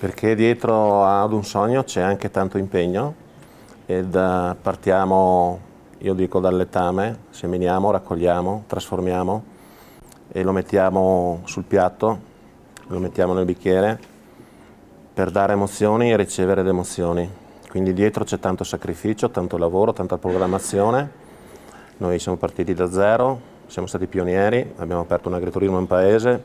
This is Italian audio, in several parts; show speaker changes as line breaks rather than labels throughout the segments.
perché dietro ad un sogno c'è anche tanto impegno ed eh, partiamo, io dico, dal letame, seminiamo, raccogliamo, trasformiamo e lo mettiamo sul piatto, lo mettiamo nel bicchiere per dare emozioni e ricevere le emozioni. Quindi dietro c'è tanto sacrificio, tanto lavoro, tanta programmazione. Noi siamo partiti da zero, siamo stati pionieri, abbiamo aperto un agriturismo in paese,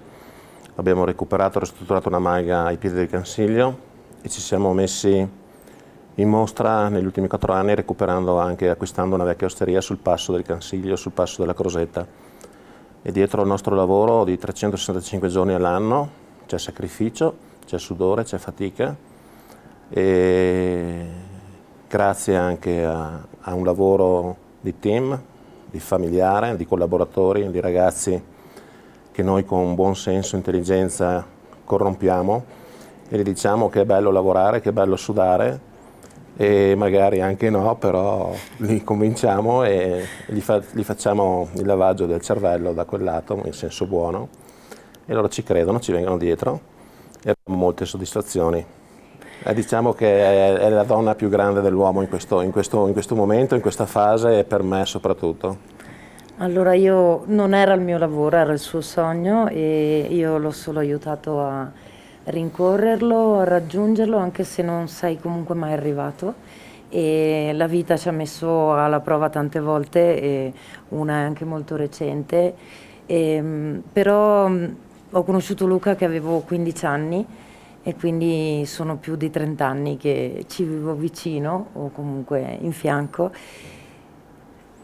abbiamo recuperato e ristrutturato una maga ai piedi del Cansiglio e ci siamo messi in mostra negli ultimi quattro anni recuperando anche, acquistando una vecchia osteria sul passo del Cansiglio, sul passo della Crosetta. E dietro al nostro lavoro di 365 giorni all'anno c'è sacrificio, c'è sudore, c'è fatica e grazie anche a, a un lavoro di team, di familiare, di collaboratori, di ragazzi che noi con buon senso e intelligenza corrompiamo e gli diciamo che è bello lavorare, che è bello sudare e magari anche no, però li convinciamo e gli, fa, gli facciamo il lavaggio del cervello da quel lato, in senso buono, e loro ci credono, ci vengono dietro e abbiamo molte soddisfazioni. Eh, diciamo che è, è, la donna più grande dell'uomo in, in, in questo momento, in questa fase e per me soprattutto.
Allora io non era il mio lavoro, era il suo sogno e io l'ho solo aiutato a rincorrerlo, a raggiungerlo, anche se non sei comunque mai arrivato. E la vita ci ha messo alla prova tante volte, una è anche molto recente, e, ehm, però mm, ho conosciuto Luca che avevo 15 anni e quindi sono più di 30 anni che ci vivo vicino o comunque in fianco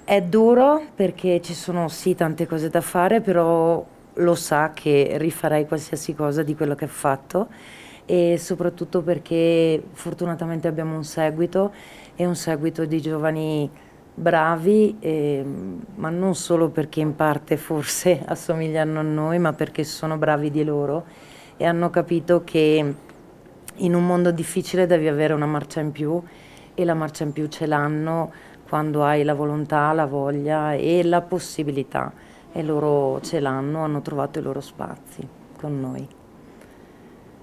è duro perché ci sono sì tante cose da fare, però lo sa che rifarei qualsiasi cosa di quello che ho fatto e soprattutto perché fortunatamente abbiamo un seguito e un seguito di giovani bravi, eh, ma non solo perché in parte forse assomigliano a noi, ma perché sono bravi di loro e hanno capito che in un mondo difficile devi avere una marcia in più e la marcia in più ce l'hanno quando hai la volontà, la voglia e la possibilità e loro ce l'hanno, hanno trovato i loro spazi con noi.